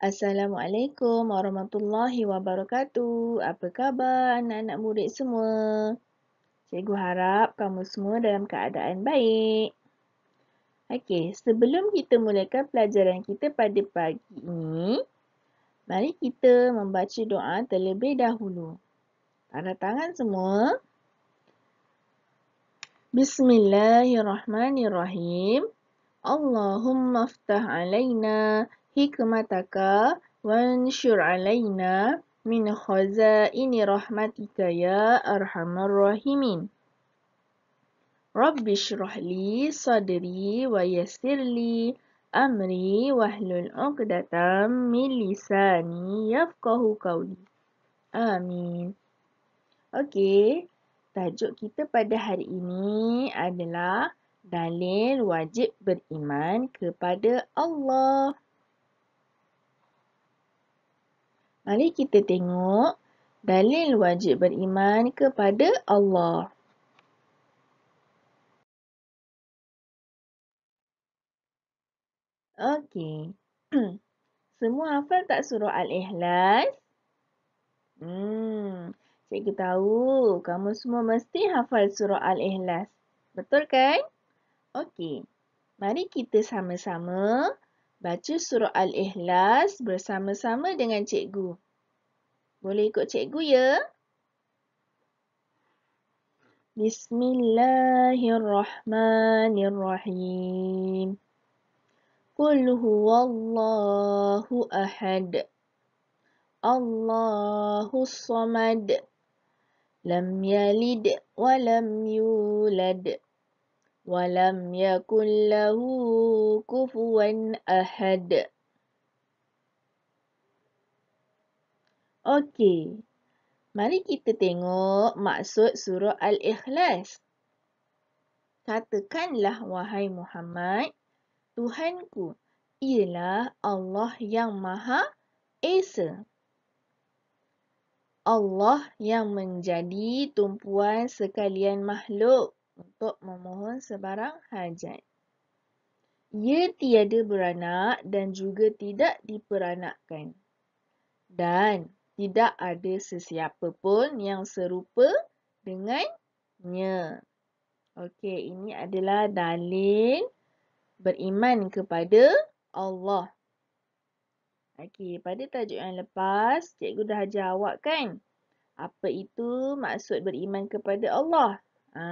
Assalamualaikum warahmatullahi wabarakatuh. Apa khabar anak-anak murid semua? Cikgu harap kamu semua dalam keadaan baik. Okey, sebelum kita mulakan pelajaran kita pada pagi ini, mari kita membaca doa terlebih dahulu. Tanda tangan semua. Bismillahirrahmanirrahim. Allahumma aftah alayna hikmataka wanshur alaina min khazaini rahmatika ya arhamar rahimin. Rabbi syrah li sadri wa yasir li amri wahlul uqdatam min lisani yafqahu qawli. Amin. Okey, tajuk kita pada hari ini adalah dalil wajib beriman kepada Allah. Mari kita tengok dalil wajib beriman kepada Allah. Okey. Semua hafal tak surah Al-Ikhlas? Hmm. Cikgu tahu kamu semua mesti hafal surah Al-Ikhlas. Betul kan? Okey. Mari kita sama-sama baca surah Al-Ikhlas bersama-sama dengan cikgu. Boleh ikut cikgu ya? Bismillahirrahmanirrahim. Qul huwallahu ahad. Allahu samad. Lam yalid wa lam yulad. Walam yakun lahu kufuan ahad. Okey. Mari kita tengok maksud surah Al-Ikhlas. Katakanlah wahai Muhammad, Tuhanku ialah Allah yang Maha Esa. Allah yang menjadi tumpuan sekalian makhluk untuk memohon sebarang hajat. Ia tiada beranak dan juga tidak diperanakkan. Dan tidak ada sesiapa pun yang serupa dengannya. Okey, ini adalah dalil beriman kepada Allah. Okey, pada tajuk yang lepas, cikgu dah jawab kan? Apa itu maksud beriman kepada Allah? Ha.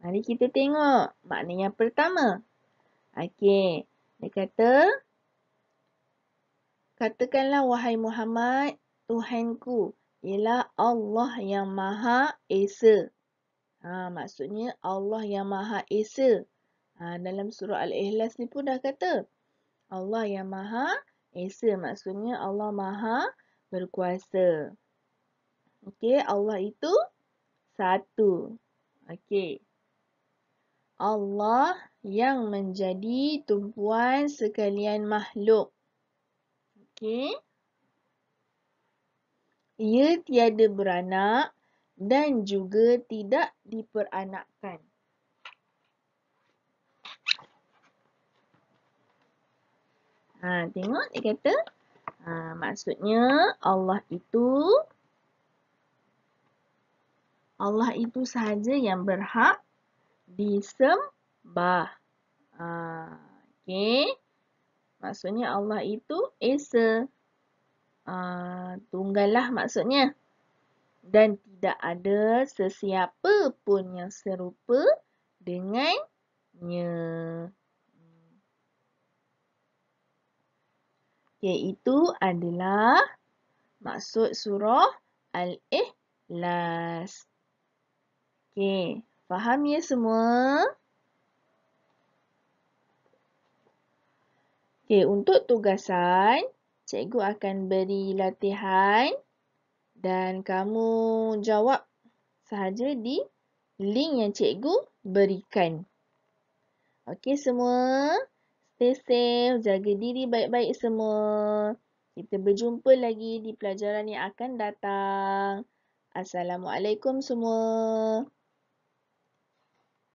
Mari kita tengok makna yang pertama. Okey. Dia kata, Katakanlah wahai Muhammad, Tuhanku ialah Allah yang Maha Esa. Ha, maksudnya Allah yang Maha Esa. Ha, dalam surah Al-Ikhlas ni pun dah kata. Allah yang Maha Esa. Maksudnya Allah Maha berkuasa. Okey, Allah itu satu. Okey. Allah yang menjadi tumpuan sekalian makhluk. Okey. Ia tiada beranak dan juga tidak diperanakkan. Ha, tengok dia kata. Ha, maksudnya Allah itu Allah itu sahaja yang berhak disembah. Ha, okay. Maksudnya Allah itu Esa. Ha, tunggallah maksudnya. Dan tidak ada sesiapa pun yang serupa dengannya. Iaitu adalah maksud surah Al-Ikhlas. Okey, faham ya semua? Okey, untuk tugasan, cikgu akan beri latihan dan kamu jawab sahaja di link yang cikgu berikan. Okey semua, stay safe, jaga diri baik-baik semua. Kita berjumpa lagi di pelajaran yang akan datang. Assalamualaikum semua.